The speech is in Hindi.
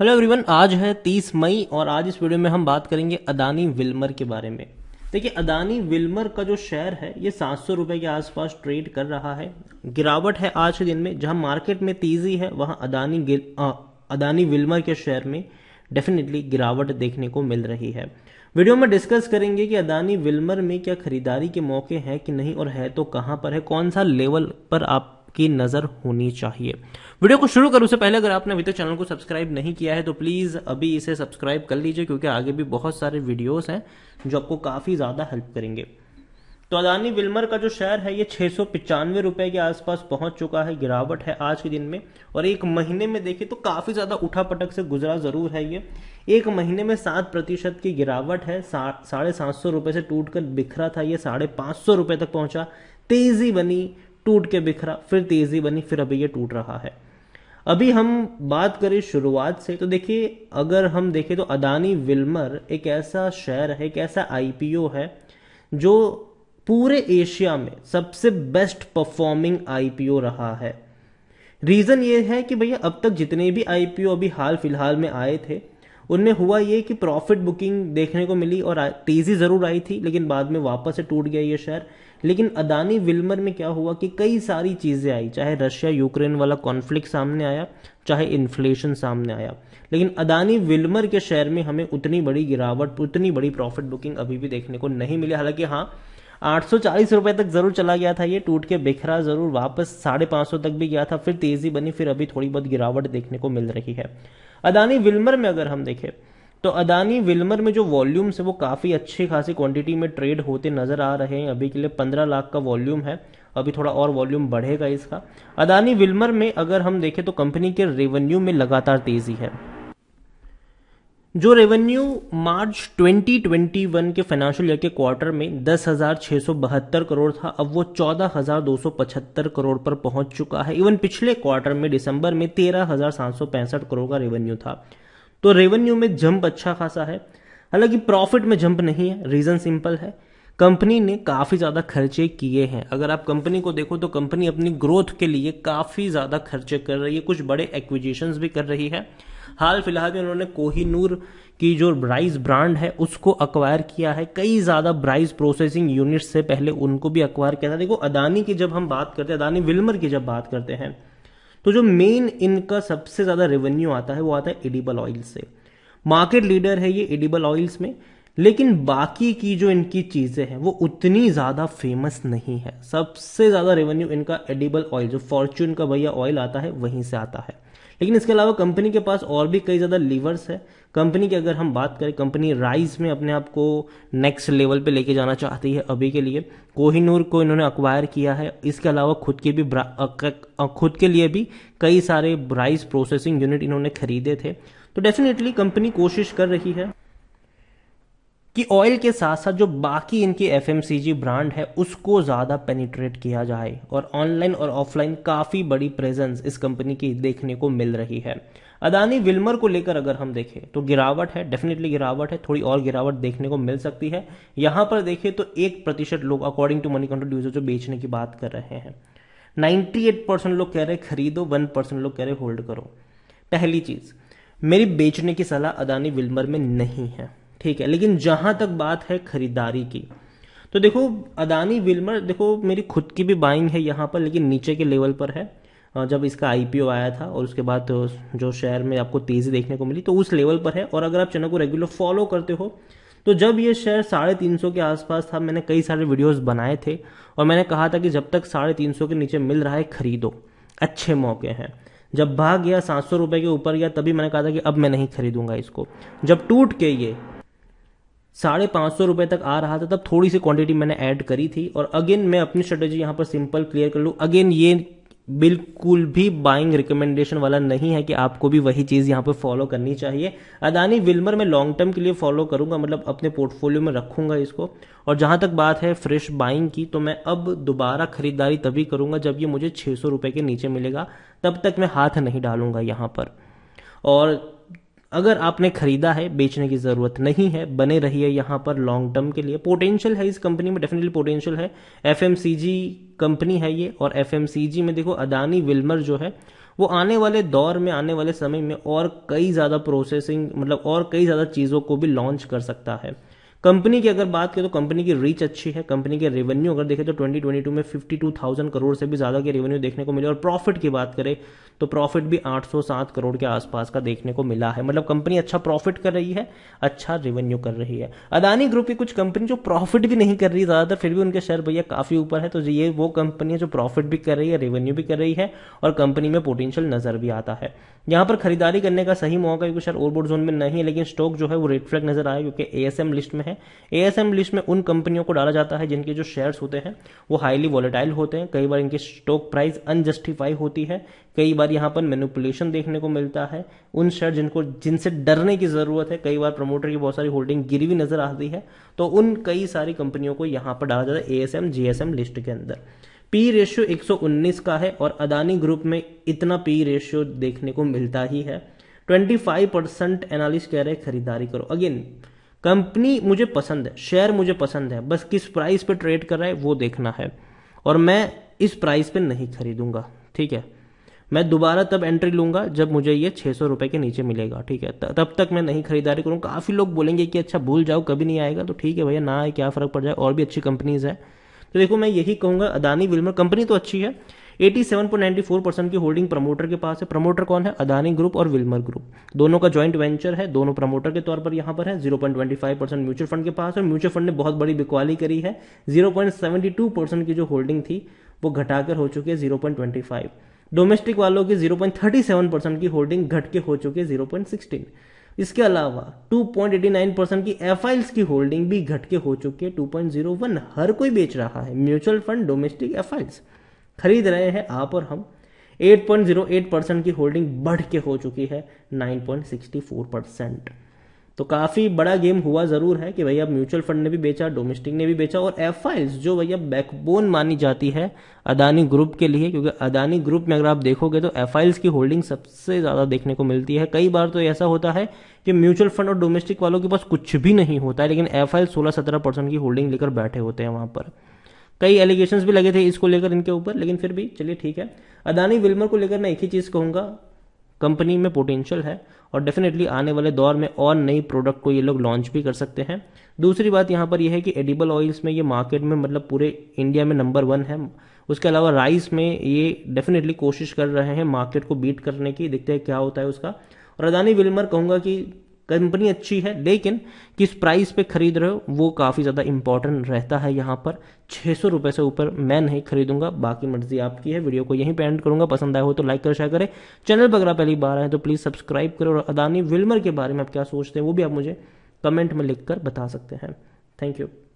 हेलो एवरीवन आज है 30 मई और आज इस वीडियो में हम बात करेंगे अदानी विल्मर के बारे में देखिए अदानी विल्मर का जो शेयर है ये सात सौ रुपये के आसपास ट्रेड कर रहा है गिरावट है आज के दिन में जहां मार्केट में तेजी है वहां अदानी आ, अदानी विल्मर के शेयर में डेफिनेटली गिरावट देखने को मिल रही है वीडियो में डिस्कस करेंगे कि अदानी विल्मर में क्या खरीदारी के मौके हैं कि नहीं और है तो कहाँ पर है कौन सा लेवल पर आप आपकी नज़र होनी चाहिए वीडियो को शुरू करूं से पहले अगर आपने अभी तक चैनल को सब्सक्राइब नहीं किया है तो प्लीज़ अभी इसे सब्सक्राइब कर लीजिए क्योंकि आगे भी बहुत सारे वीडियोस हैं जो आपको काफ़ी ज़्यादा हेल्प करेंगे तो अदानी विल्मर का जो शेयर है ये छह सौ पिचानवे रुपए के आसपास पहुंच चुका है गिरावट है आज के दिन में और एक महीने में देखिए तो काफ़ी ज़्यादा उठा पटक से गुजरा ज़रूर है ये एक महीने में सात प्रतिशत की गिरावट है साढ़े सात सौ रुपए से टूट कर बिखरा था ये साढ़े पांच सौ रुपए तक पहुंचा तेज़ी बनी टूट के बिखरा फिर तेजी बनी फिर अभी ये टूट रहा है अभी हम बात करें शुरुआत से तो देखिए अगर हम देखें तो अदानी विल्मर एक ऐसा शेयर है एक ऐसा आईपीओ है जो पूरे एशिया में सबसे बेस्ट परफॉर्मिंग आईपीओ रहा है रीज़न ये है कि भैया अब तक जितने भी आईपीओ अभी हाल फिलहाल में आए थे उनमें हुआ ये कि प्रॉफिट बुकिंग देखने को मिली और तेज़ी ज़रूर आई थी लेकिन बाद में वापस से टूट गया ये शेयर लेकिन अदानी विल्मर में क्या हुआ कि कई सारी चीज़ें आई चाहे रशिया यूक्रेन वाला कॉन्फ्लिक्ट सामने आया चाहे इन्फ्लेशन सामने आया लेकिन अदानी विल्मर के शेयर में हमें उतनी बड़ी गिरावट उतनी बड़ी प्रॉफिट बुकिंग अभी भी देखने को नहीं मिली हालांकि हाँ आठ रुपए तक जरूर चला गया था ये टूट के बिखरा जरूर वापस साढ़े सौ तक भी गया था फिर तेजी बनी फिर अभी थोड़ी बहुत गिरावट देखने को मिल रही है अदानी विल्मर में अगर हम देखें तो अदानी विल्मर में जो वॉल्यूम्स है वो काफ़ी अच्छी खासी क्वांटिटी में ट्रेड होते नज़र आ रहे हैं अभी के लिए पंद्रह लाख का वॉल्यूम है अभी थोड़ा और वॉल्यूम बढ़ेगा इसका अदानी विल्मर में अगर हम देखें तो कंपनी के रेवेन्यू में लगातार तेज़ी है जो रेवेन्यू मार्च 2021 के फाइनेंशियल ईयर के क्वार्टर में दस करोड़ था अब वो 14,275 करोड़ पर पहुंच चुका है इवन पिछले क्वार्टर में दिसंबर में तेरह करोड़ का रेवेन्यू था तो रेवेन्यू में जंप अच्छा खासा है हालांकि प्रॉफिट में जंप नहीं है रीजन सिंपल है कंपनी ने काफ़ी ज़्यादा खर्चे किए हैं अगर आप कंपनी को देखो तो कंपनी अपनी ग्रोथ के लिए काफ़ी ज़्यादा खर्चे कर रही है कुछ बड़े एक्विजिशंस भी कर रही है हाल फिलहाल में उन्होंने कोहिनूर की जो राइस ब्रांड है उसको अक्वायर किया है कई ज़्यादा ब्राइज प्रोसेसिंग यूनिट से पहले उनको भी अक्वायर किया था देखो अदानी की जब हम बात करते हैं अदानी विल्मर की जब बात करते हैं तो जो मेन इनका सबसे ज़्यादा रेवेन्यू आता है वो आता है एडिबल ऑयल से मार्केट लीडर है ये एडिबल ऑयल्स में लेकिन बाकी की जो इनकी चीज़ें हैं वो उतनी ज़्यादा फेमस नहीं है सबसे ज़्यादा रेवेन्यू इनका एडिबल ऑयल जो फॉर्च्यून का भैया ऑयल आता है वहीं से आता है लेकिन इसके अलावा कंपनी के पास और भी कई ज़्यादा लीवर्स है कंपनी की अगर हम बात करें कंपनी राइज में अपने आप को नेक्स्ट लेवल पे लेके जाना चाहती है अभी के लिए कोहिनूर को इन्होंने अक्वायर किया है इसके अलावा खुद के भी खुद के लिए भी कई सारे राइस प्रोसेसिंग यूनिट इन्होंने खरीदे थे तो डेफिनेटली कंपनी कोशिश कर रही है कि ऑयल के साथ साथ जो बाकी इनकी एफ ब्रांड है उसको ज़्यादा पेनिट्रेट किया जाए और ऑनलाइन और ऑफलाइन काफ़ी बड़ी प्रेजेंस इस कंपनी की देखने को मिल रही है अदानी विल्मर को लेकर अगर हम देखें तो गिरावट है डेफिनेटली गिरावट है थोड़ी और गिरावट देखने को मिल सकती है यहाँ पर देखें तो एक प्रतिशत लोग अकॉर्डिंग टू मनी कंट्रोड्यूसर जो बेचने की बात कर रहे हैं 98 परसेंट लोग कह रहे खरीदो 1 परसेंट लोग कह रहे होल्ड करो पहली चीज़ मेरी बेचने की सलाह अदानी विल्मर में नहीं है ठीक है लेकिन जहां तक बात है खरीदारी की तो देखो अदानी विल्मर देखो मेरी खुद की भी बाइंग है यहाँ पर लेकिन नीचे के लेवल पर है जब इसका आईपीओ आया था और उसके बाद जो शेयर में आपको तेज़ी देखने को मिली तो उस लेवल पर है और अगर आप चैनल को रेगुलर फॉलो करते हो तो जब ये शेयर साढ़े तीन सौ के आसपास था मैंने कई सारे वीडियोस बनाए थे और मैंने कहा था कि जब तक साढ़े तीन सौ के नीचे मिल रहा है खरीदो अच्छे मौके हैं जब भाग गया सात सौ रुपये के ऊपर गया तभी मैंने कहा था कि अब मैं नहीं खरीदूंगा इसको जब टूट के ये साढ़े पाँच सौ रुपये तक आ रहा था तब थोड़ी सी क्वांटिटी मैंने ऐड करी थी और अगेन मैं अपनी स्ट्रेटेजी यहाँ पर सिंपल क्लियर कर लूँ अगेन ये बिल्कुल भी बाइंग रिकमेंडेशन वाला नहीं है कि आपको भी वही चीज़ यहाँ पर फॉलो करनी चाहिए अदानी विल्मर मैं लॉन्ग टर्म के लिए फॉलो करूँगा मतलब अपने पोर्टफोलियो में रखूँगा इसको और जहाँ तक बात है फ्रेश बाइंग की तो मैं अब दोबारा खरीदारी तभी करूँगा जब ये मुझे छः सौ रुपये के नीचे मिलेगा तब तक मैं हाथ नहीं डालूंगा यहाँ पर और अगर आपने खरीदा है बेचने की ज़रूरत नहीं है बने रहिए यहाँ पर लॉन्ग टर्म के लिए पोटेंशियल है इस कंपनी में डेफिनेटली पोटेंशियल है एफ कंपनी है ये और एफ में देखो अदानी विल्मर जो है वो आने वाले दौर में आने वाले समय में और कई ज़्यादा प्रोसेसिंग मतलब और कई ज़्यादा चीज़ों को भी लॉन्च कर सकता है कंपनी की अगर बात करें तो कंपनी की रीच अच्छी है कंपनी के रेवेन्यू अगर देखें तो 2022 में 52,000 करोड़ से भी ज़्यादा के रेवेन्यू देखने को मिले और प्रॉफिट की बात करें तो प्रॉफिट भी 807 करोड़ के आसपास का देखने को मिला है मतलब कंपनी अच्छा प्रॉफिट कर रही है अच्छा रेवेन्यू कर रही है अदानी ग्रुप की कुछ कंपनी जो प्रॉफिट भी नहीं कर रही ज़्यादातर फिर भी उनके शेयर भैया काफ़ी ऊपर है तो ये वो कंपनी है जो प्रॉफिट भी कर रही है रेवेन्यू भी कर रही है और कंपनी में पोटेंशियल नज़र भी आता है यहां पर खरीदारी करने का सही मौका क्योंकि शेयर ओवरबोर्ड जोन में नहीं है लेकिन स्टॉक जो है वो रिफ्लेक्ट नजर आया क्योंकि एएसएम लिस्ट में हैं एएसएम लिस्ट में उन कंपनियों को डाला जाता है जिनके जो शेयर्स होते हैं वो हाईली वॉलेटाइल होते हैं कई बार इनकी स्टॉक प्राइस अनजस्टिफाई होती है कई बार यहाँ पर मैनुपुलेशन देखने को मिलता है उन शेयर जिनको जिनसे डरने की ज़रूरत है कई बार प्रमोटर की बहुत सारी होल्डिंग गिरी हुई नजर आती है तो उन कई सारी कंपनियों को यहाँ पर डाला जाता है एएसएम जीएसएम लिस्ट के अंदर पी रेशियो 119 का है और अदानी ग्रुप में इतना पी रेशियो देखने को मिलता ही है 25 परसेंट एनालिस्ट कह रहे हैं खरीदारी करो अगेन कंपनी मुझे पसंद है शेयर मुझे पसंद है बस किस प्राइस पे ट्रेड कर रहा है वो देखना है और मैं इस प्राइस पे नहीं खरीदूंगा ठीक है मैं दोबारा तब एंट्री लूंगा जब मुझे ये छः सौ रुपये के नीचे मिलेगा ठीक है तब तक मैं नहीं खरीदारी करूँगा काफ़ी लोग बोलेंगे कि अच्छा भूल जाओ कभी नहीं आएगा तो ठीक है भैया ना आए क्या फ़र्क पड़ जाए और भी अच्छी कंपनीज़ है तो देखो मैं यही कहूँगा अदानी विल्मर कंपनी तो अच्छी है 87.94 परसेंट की होल्डिंग प्रमोटर के पास है प्रमोटर कौन है अदानी ग्रुप और विल्मर ग्रुप दोनों का ज्वाइंट वेंचर है दोनों प्रमोटर के तौर पर यहाँ पर है 0.25 परसेंट म्यूचुअल फंड के पास और म्यूचुअल फंड ने बहुत बड़ी बिकवाली करी है 0.72 परसेंट की जो होल्डिंग थी वो घटाकर हो चुकी है जीरो डोमेस्टिक वालों की जीरो परसेंट की होल्डिंग घट के हो चुकी है जीरो इसके अलावा 2.89 परसेंट की एफ की होल्डिंग भी घट के हो चुकी है 2.01 हर कोई बेच रहा है म्यूचुअल फंड डोमेस्टिक एफ खरीद रहे हैं आप और हम 8.08 परसेंट की होल्डिंग बढ़ के हो चुकी है 9.64 परसेंट तो काफ़ी बड़ा गेम हुआ ज़रूर है कि भैया म्यूचुअल फंड ने भी बेचा डोमेस्टिक ने भी बेचा और एफ जो भैया बैकबोन मानी जाती है अदानी ग्रुप के लिए क्योंकि अदानी ग्रुप में अगर आप देखोगे तो एफ की होल्डिंग सबसे ज़्यादा देखने को मिलती है कई बार तो ऐसा होता है कि म्यूचुअल फंड और डोमेस्टिक वालों के पास कुछ भी नहीं होता है लेकिन एफ आई सोलह सत्रह परसेंट की होल्डिंग लेकर बैठे होते हैं वहां पर कई एलिगेशन भी लगे थे इसको लेकर इनके ऊपर लेकिन फिर भी चलिए ठीक है अदानी विल्मर को लेकर मैं एक ही चीज़ कहूँगा कंपनी में पोटेंशियल है और डेफिनेटली आने वाले दौर में और नई प्रोडक्ट को ये लोग लॉन्च भी कर सकते हैं दूसरी बात यहाँ पर यह है कि एडिबल ऑयल्स में ये मार्केट में मतलब पूरे इंडिया में नंबर वन है उसके अलावा राइस में ये डेफिनेटली कोशिश कर रहे हैं मार्केट को बीट करने की देखते हैं क्या होता है उसका और अदानी विल्मर कहूँगा कि कंपनी अच्छी है लेकिन किस प्राइस पे खरीद रहे हो वो काफ़ी ज़्यादा इंपॉर्टेंट रहता है यहाँ पर छः सौ रुपये से ऊपर मैं नहीं खरीदूंगा बाकी मर्जी आपकी है वीडियो को यहीं पे एंड करूँगा पसंद आया हो तो लाइक कर शेयर करें चैनल पर अगर पहली बार आए तो प्लीज़ सब्सक्राइब करें और अदानी विल्मर के बारे में आप क्या सोचते हैं वो भी आप मुझे कमेंट में लिख बता सकते हैं थैंक यू